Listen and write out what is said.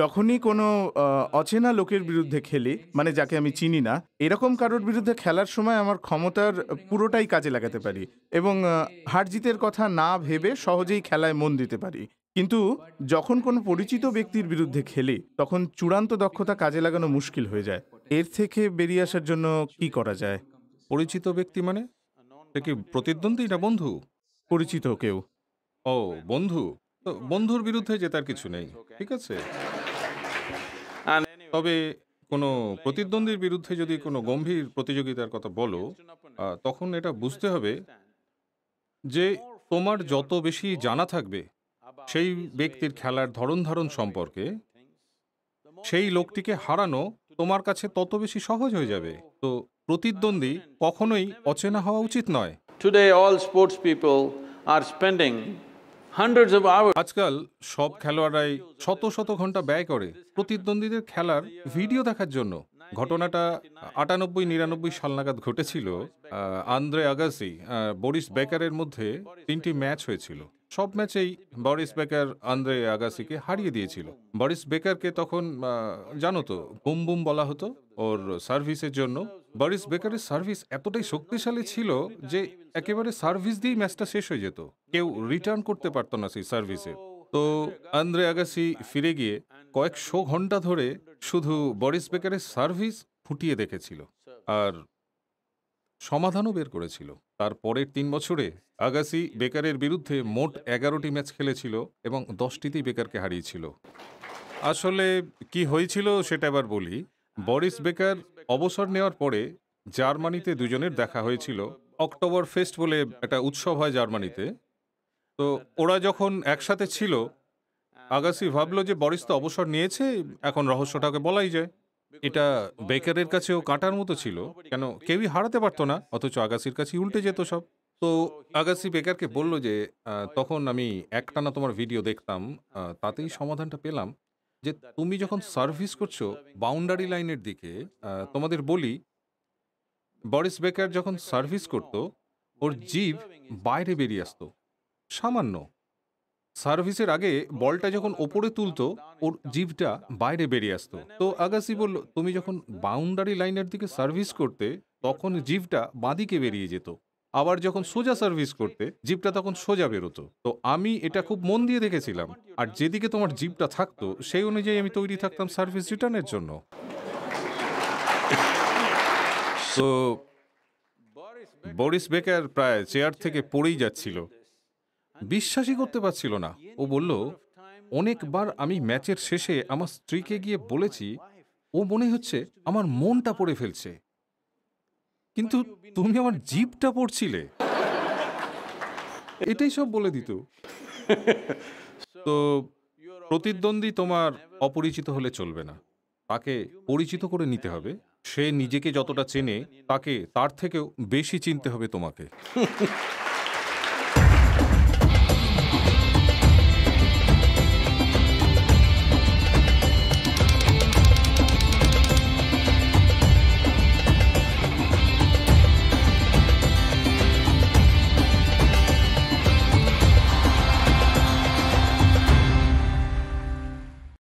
যখনই কোনো অচেনা লোকের বিরুদ্ধে খেলি মানে যাকে আমি চিনি না এরকম কারোর বিরুদ্ধে খেলার সময় আমার ক্ষমতার পুরোটাই কাজে লাগাতে পারি এবং হার জিতের কথা না ভেবে সহজেই খেলায় মন দিতে পারি কিন্তু যখন কোনো পরিচিত ব্যক্তির বিরুদ্ধে খেলি তখন চূড়ান্ত দক্ষতা কাজে লাগানো মুশকিল হয়ে যায় এর থেকে বেরিয়ে আসার জন্য কি করা যায় পরিচিত ব্যক্তি মানে কি প্রতিদ্বন্দ্বী না বন্ধু পরিচিত কেউ ও বন্ধু তো বন্ধুর বিরুদ্ধে যেতার কিছু নেই ঠিক আছে তবে কোনো প্রতিদ্বন্দ্বীর বিরুদ্ধে যদি কোনো গম্ভীর প্রতিযোগিতার কথা বলো তখন এটা বুঝতে হবে যে তোমার যত বেশি জানা থাকবে সেই ব্যক্তির খেলার ধরন ধারণ সম্পর্কে সেই লোকটিকে হারানো তোমার কাছে তত বেশি সহজ হয়ে যাবে তো প্রতিদ্বন্দ্বী কখনোই অচেনা হওয়া উচিত নয় today all sports people are spending আজকাল সব খেলোয়াড়াই শত শত ঘন্টা ব্যয় করে প্রতিদ্বন্দ্বীদের খেলার ভিডিও দেখার জন্য ঘটনাটা আটানব্বই নিরানব্বই সাল নাগাদ ঘটেছিল আন্দ্রে আগাসি বরিস বেকারের মধ্যে তিনটি ম্যাচ হয়েছিল সব ম্যাচেই বরিস বেকার আন্দ্রে আগাসিকে হারিয়ে দিয়েছিল বরিস বেকারকে তখন জানো তো বুম বুম বলা হতো ওর সার্ভিসের জন্য বরিস বেকারের সার্ভিস এতটাই শক্তিশালী ছিল যে একেবারে সার্ভিস দিয়েই ম্যাচটা শেষ হয়ে যেত কেউ রিটার্ন করতে পারতো না সেই সার্ভিসে তো আন্দ্রে আগাসি ফিরে গিয়ে কয়েকশো ঘন্টা ধরে শুধু বরিস বেকারের সার্ভিস ফুটিয়ে দেখেছিল আর সমাধানও বের করেছিল তার পরের তিন বছরে আগাসি বেকারের বিরুদ্ধে মোট এগারোটি ম্যাচ খেলেছিল এবং দশটিতেই বেকারকে হারিয়েছিল আসলে কি হয়েছিল সেটা এবার বলি বরিস বেকার অবসর নেওয়ার পরে জার্মানিতে দুজনের দেখা হয়েছিল অক্টোবর ফেস্ট বলে একটা উৎসব হয় জার্মানিতে তো ওরা যখন একসাথে ছিল আগাসি ভাবলো যে বরিস তো অবসর নিয়েছে এখন রহস্যটাকে বলাই যায় এটা বেকারের কাছেও কাঁটার মতো ছিল কেন কেউই হারাতে পারতো না অথচ আগাসির কাছে উল্টে যেত সব তো আগাসি বেকারকে বলল যে তখন আমি একটানা তোমার ভিডিও দেখতাম তাতেই সমাধানটা পেলাম যে তুমি যখন সার্ভিস করছো বাউন্ডারি লাইনের দিকে তোমাদের বলি বরিস বেকার যখন সার্ভিস করত ওর জীব বাইরে বেরিয়ে আসতো সামান্য সার্ভিসের আগে বলটা যখন ওপরে তুলতো ওর জিভটা বাইরে বেরিয়ে আসতো তো আগাসি বলল তুমি যখন বাউন্ডারি লাইনের দিকে সার্ভিস করতে তখন জিভটা বাঁদিকে বেরিয়ে যেত আবার যখন সোজা সার্ভিস করতে জিপটা তখন সোজা বেরোতো তো আমি এটা খুব মন দিয়ে দেখেছিলাম আর যেদিকে তোমার জিপটা থাকতো সেই অনুযায়ী আমি তৈরি থাকতাম সার্ভিস রিটার্নের জন্য তো বরিস বেকার প্রায় চেয়ার থেকে পড়েই যাচ্ছিল বিশ্বাসই করতে পারছিল না ও বলল অনেকবার আমি ম্যাচের শেষে আমার স্ত্রীকে গিয়ে বলেছি ও মনে হচ্ছে আমার মনটা পড়ে ফেলছে কিন্তু তুমি আমার জীবটা পড়ছিলে এটাই সব বলে দিত তো প্রতিদ্বন্দ্বী তোমার অপরিচিত হলে চলবে না তাকে পরিচিত করে নিতে হবে সে নিজেকে যতটা চেনে তাকে তার থেকেও বেশি চিনতে হবে তোমাকে